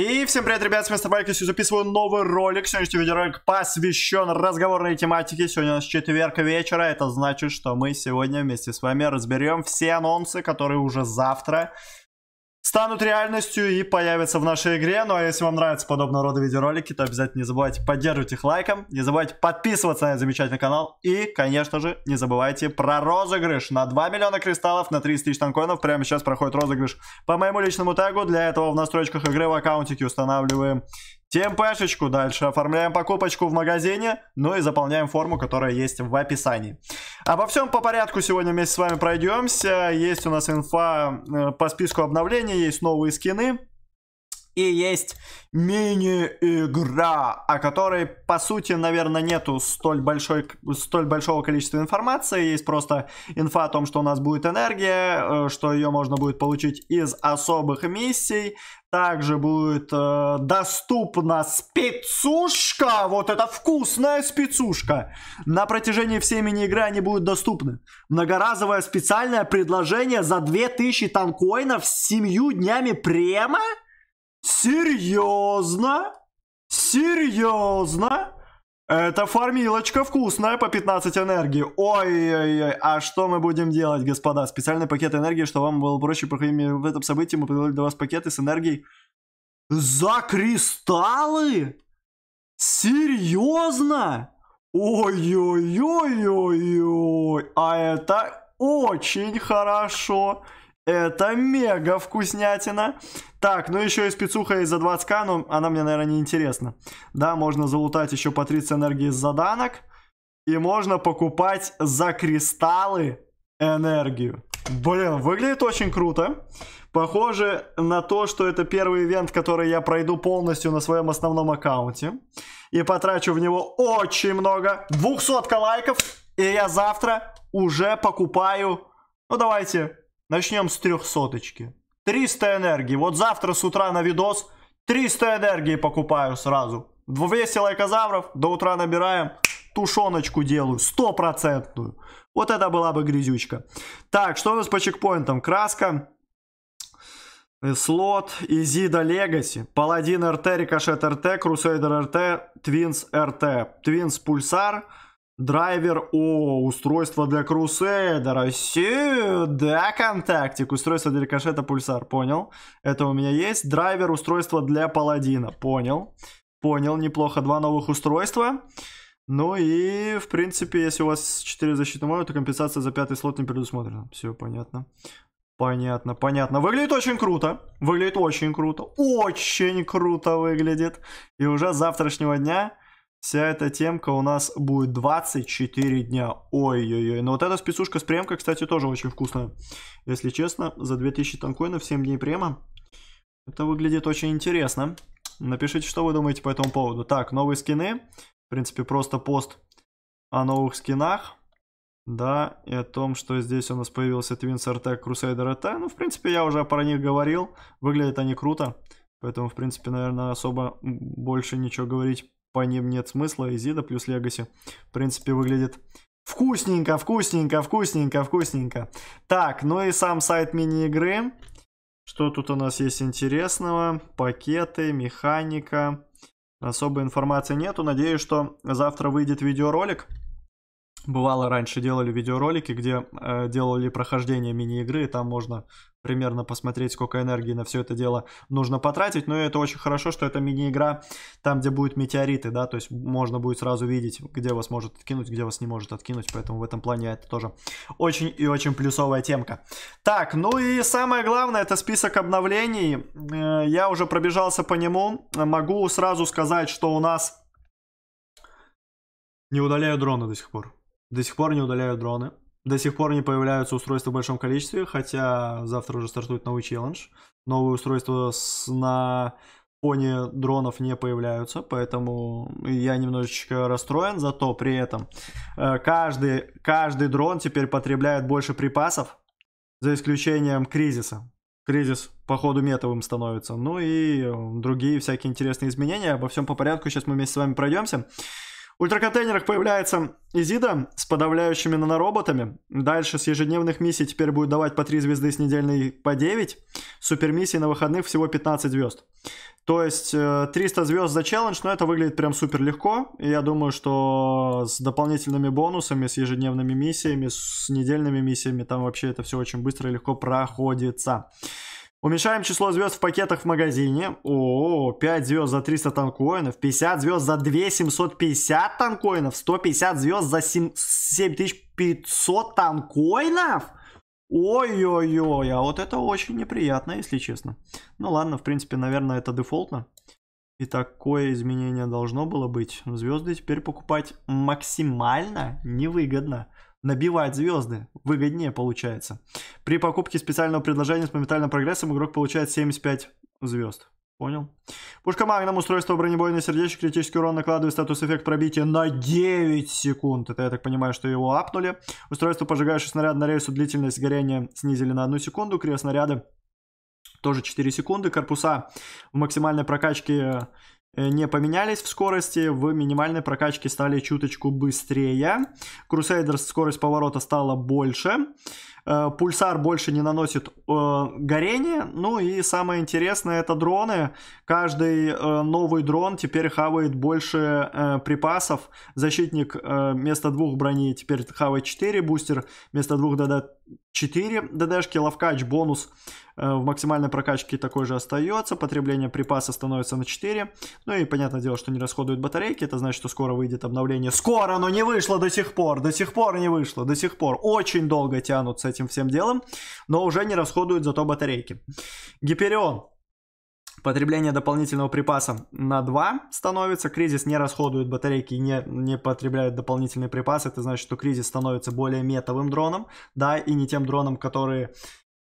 И всем привет, ребят, с вами Стобайк, я записываю новый ролик. Сегодняшний видеоролик посвящен разговорной тематике. Сегодня у нас четверг вечера, это значит, что мы сегодня вместе с вами разберем все анонсы, которые уже завтра станут реальностью и появятся в нашей игре. Ну а если вам нравятся подобного рода видеоролики, то обязательно не забывайте поддерживать их лайком, не забывайте подписываться на этот замечательный канал и, конечно же, не забывайте про розыгрыш на 2 миллиона кристаллов на 30 тысяч танкоинов. Прямо сейчас проходит розыгрыш по моему личному тегу. Для этого в настройках игры в аккаунтике устанавливаем ТМПшечку дальше. Оформляем покупочку в магазине, ну и заполняем форму, которая есть в описании. Обо всем по порядку сегодня вместе с вами пройдемся. Есть у нас инфа э, по списку обновлений, есть новые скины и есть мини-игра, о которой, по сути, наверное, нету столь, большой, столь большого количества информации. Есть просто инфа о том, что у нас будет энергия, э, что ее можно будет получить из особых миссий. Также будет э, доступна спецушка, вот это вкусная спецушка. На протяжении всей мини-игры они будут доступны. Многоразовое специальное предложение за 2000 танкоинов с 7 днями према? Серьезно? Серьезно? Это фармилочка вкусная по 15 энергии. Ой-ой-ой, а что мы будем делать, господа? Специальный пакет энергии, чтобы вам было проще проходить в этом событии. Мы подготовили для вас пакеты с энергией за кристаллы? Серьезно? Ой-ой-ой-ой-ой. А это очень хорошо. Это мега вкуснятина. Так, ну еще и спецуха из-за 20к, но ну, она мне, наверное, не интересна. Да, можно залутать еще по 30 энергии из заданок. И можно покупать за кристаллы энергию. Блин, выглядит очень круто. Похоже на то, что это первый ивент, который я пройду полностью на своем основном аккаунте. И потрачу в него очень много. 200 лайков. И я завтра уже покупаю... Ну давайте, Начнем с трехсоточки. 300 энергии. Вот завтра с утра на видос 300 энергии покупаю сразу. 200 лайкозавров, до утра набираем, тушеночку делаю, стопроцентную. Вот это была бы грязючка. Так, что у нас по чекпоинтам? Краска, э, слот, Изида Легаси, Паладин РТ, Рикошет РТ, Крусейдер РТ, Твинс РТ, Твинс Пульсар, Пульсар. Драйвер, о, устройство для Крусейдера, сю, да, контактик, устройство для рикошета, пульсар, понял, это у меня есть, драйвер, устройство для паладина, понял, понял, неплохо, два новых устройства, ну и, в принципе, если у вас 4 защиты мою, то компенсация за пятый слот не предусмотрена, все понятно, понятно, понятно, выглядит очень круто, выглядит очень круто, очень круто выглядит, и уже с завтрашнего дня... Вся эта темка у нас будет 24 дня. Ой-ой-ой. Но вот эта спецушка с премкой, кстати, тоже очень вкусная. Если честно, за 2000 танкоинов 7 дней према. Это выглядит очень интересно. Напишите, что вы думаете по этому поводу. Так, новые скины. В принципе, просто пост о новых скинах. Да, и о том, что здесь у нас появился Twins RT Crusader RT. Ну, в принципе, я уже про них говорил. Выглядят они круто. Поэтому, в принципе, наверное, особо больше ничего говорить по ним нет смысла. Изида плюс Легаси, в принципе, выглядит вкусненько, вкусненько, вкусненько, вкусненько. Так, ну и сам сайт мини-игры. Что тут у нас есть интересного? Пакеты, механика. Особой информации нету. Надеюсь, что завтра выйдет видеоролик. Бывало, раньше делали видеоролики, где э, делали прохождение мини-игры, и там можно примерно посмотреть, сколько энергии на все это дело нужно потратить. Но это очень хорошо, что это мини-игра там, где будут метеориты, да, то есть можно будет сразу видеть, где вас может откинуть, где вас не может откинуть, поэтому в этом плане это тоже очень и очень плюсовая темка. Так, ну и самое главное, это список обновлений. Э, я уже пробежался по нему, могу сразу сказать, что у нас... Не удаляю дроны до сих пор. До сих пор не удаляю дроны. До сих пор не появляются устройства в большом количестве, хотя завтра уже стартует новый челлендж. Новые устройства с, на фоне дронов не появляются, поэтому я немножечко расстроен, зато при этом э, каждый, каждый дрон теперь потребляет больше припасов, за исключением кризиса. Кризис, по ходу, метовым становится. Ну и другие всякие интересные изменения. Обо всем по порядку. Сейчас мы вместе с вами пройдемся ультраконтейнерах появляется Изида с подавляющими нанороботами. Дальше с ежедневных миссий теперь будет давать по 3 звезды с недельной по 9. Супермиссии на выходных всего 15 звезд. То есть 300 э, звезд за челлендж, но это выглядит прям супер легко. И я думаю, что с дополнительными бонусами, с ежедневными миссиями, с недельными миссиями, там вообще это все очень быстро и легко проходится. Уменьшаем число звезд в пакетах в магазине. О, 5 звезд за 300 танкоинов, 50 звезд за 2750 танкоинов, 150 звезд за 7, 7500 танкоинов? Ой-ой-ой, а вот это очень неприятно, если честно. Ну ладно, в принципе, наверное, это дефолтно. И такое изменение должно было быть. Звезды теперь покупать максимально невыгодно набивать звезды. Выгоднее получается. При покупке специального предложения с моментальным прогрессом игрок получает 75 звезд. Понял. Пушка Магнум, устройство бронебойное сердечко, критический урон, накладывает статус эффект пробития на 9 секунд. Это я так понимаю, что его апнули. Устройство пожигающее снаряд на рельсу длительность горения снизили на 1 секунду. Крест снаряды тоже 4 секунды. Корпуса в максимальной прокачке Э, не поменялись в скорости, в минимальной прокачке стали чуточку быстрее. Crusaders скорость поворота стала больше. Э, пульсар больше не наносит э, горение. Ну и самое интересное это дроны. Каждый э, новый дрон теперь хавает больше припасов. Защитник вместо двух брони теперь хавает 4, бустер вместо двух ДД 4 ДДшки, ловкач бонус в максимальной прокачке такой же остается, потребление припаса становится на 4, ну и понятное дело, что не расходуют батарейки, это значит, что скоро выйдет обновление, скоро, но не вышло до сих пор, до сих пор не вышло, до сих пор, очень долго тянут с этим этим всем делом, но уже не расходуют зато батарейки. Гиперион. Потребление дополнительного припаса на 2 становится, кризис не расходует батарейки и не, не потребляет дополнительные припасы, это значит, что кризис становится более метовым дроном, да, и не тем дроном, который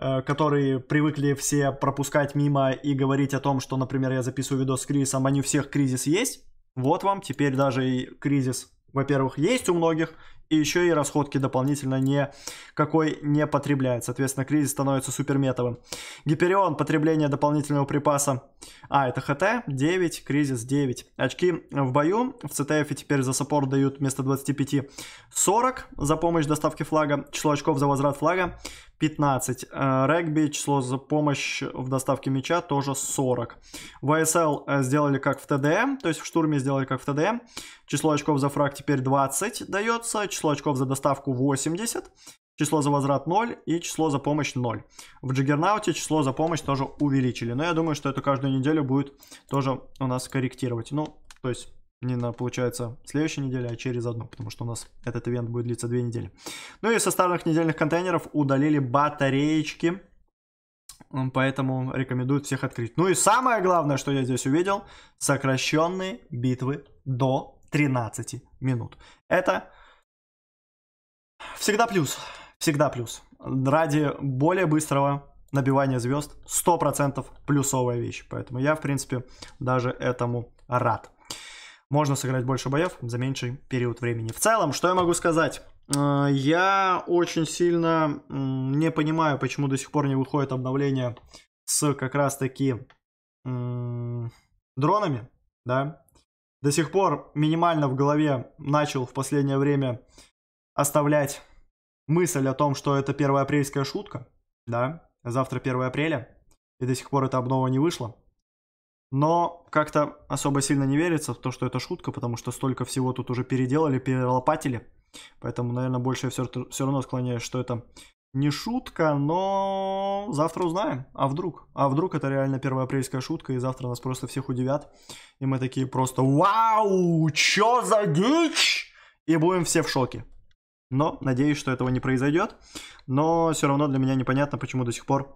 э, которые привыкли все пропускать мимо и говорить о том, что, например, я записываю видос с кризисом, а не у всех кризис есть. Вот вам, теперь даже и кризис, во-первых, есть у многих, и еще и расходки дополнительно никакой не потребляет. Соответственно, кризис становится суперметовым. Гиперион, потребление дополнительного припаса. А, это ХТ, 9, кризис 9. Очки в бою. В CTF теперь за саппорт дают вместо 25 40 за помощь доставки флага. Число очков за возврат флага 15. Э, регби, число за помощь в доставке мяча тоже 40. VSL а э, сделали как в ТДМ, то есть в штурме сделали как в ТДМ. Число очков за фраг теперь 20 дается число очков за доставку 80, число за возврат 0 и число за помощь 0. В Джиггернауте число за помощь тоже увеличили. Но я думаю, что это каждую неделю будет тоже у нас корректировать. Ну, то есть не на, получается, следующей неделе, а через одну, потому что у нас этот ивент будет длиться две недели. Ну и со старых недельных контейнеров удалили батареечки, поэтому рекомендуют всех открыть. Ну и самое главное, что я здесь увидел, сокращенные битвы до 13 минут. Это Всегда плюс. Всегда плюс. Ради более быстрого набивания звезд 100% плюсовая вещь. Поэтому я, в принципе, даже этому рад. Можно сыграть больше боев за меньший период времени. В целом, что я могу сказать? Э, я очень сильно не понимаю, почему до сих пор не выходит обновление с как раз-таки дронами, да. До сих пор минимально в голове начал в последнее время оставлять мысль о том, что это 1 апрельская шутка, да, завтра 1 апреля, и до сих пор это обнова не вышло, Но как-то особо сильно не верится в то, что это шутка, потому что столько всего тут уже переделали, перелопатили. Поэтому, наверное, больше я все, все равно склоняюсь, что это не шутка, но завтра узнаем. А вдруг? А вдруг это реально первоапрельская шутка, и завтра нас просто всех удивят. И мы такие просто «Вау! Чё за дичь?» И будем все в шоке но надеюсь, что этого не произойдет. Но все равно для меня непонятно, почему до сих пор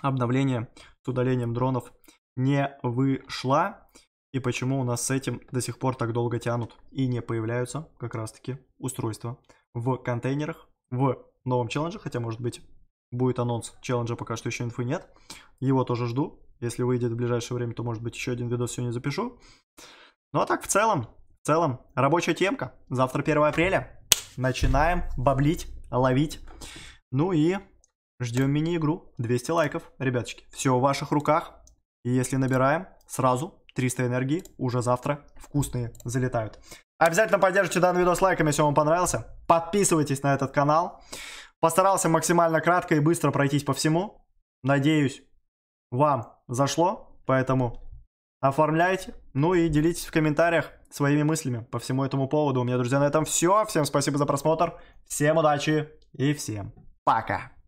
обновление с удалением дронов не вышло И почему у нас с этим до сих пор так долго тянут и не появляются как раз-таки устройства в контейнерах, в новом челлендже, хотя, может быть, будет анонс челленджа, пока что еще инфы нет. Его тоже жду. Если выйдет в ближайшее время, то, может быть, еще один видос сегодня запишу. Ну а так, в целом, в целом, рабочая темка. Завтра 1 апреля начинаем баблить, ловить. Ну и ждем мини-игру. 200 лайков, ребяточки. Все в ваших руках. И если набираем, сразу 300 энергии уже завтра вкусные залетают. Обязательно поддержите данный видос лайками если вам понравился. Подписывайтесь на этот канал. Постарался максимально кратко и быстро пройтись по всему. Надеюсь, вам зашло, поэтому оформляйте. Ну и делитесь в комментариях, своими мыслями по всему этому поводу. У меня, друзья, на этом все. Всем спасибо за просмотр. Всем удачи и всем пока.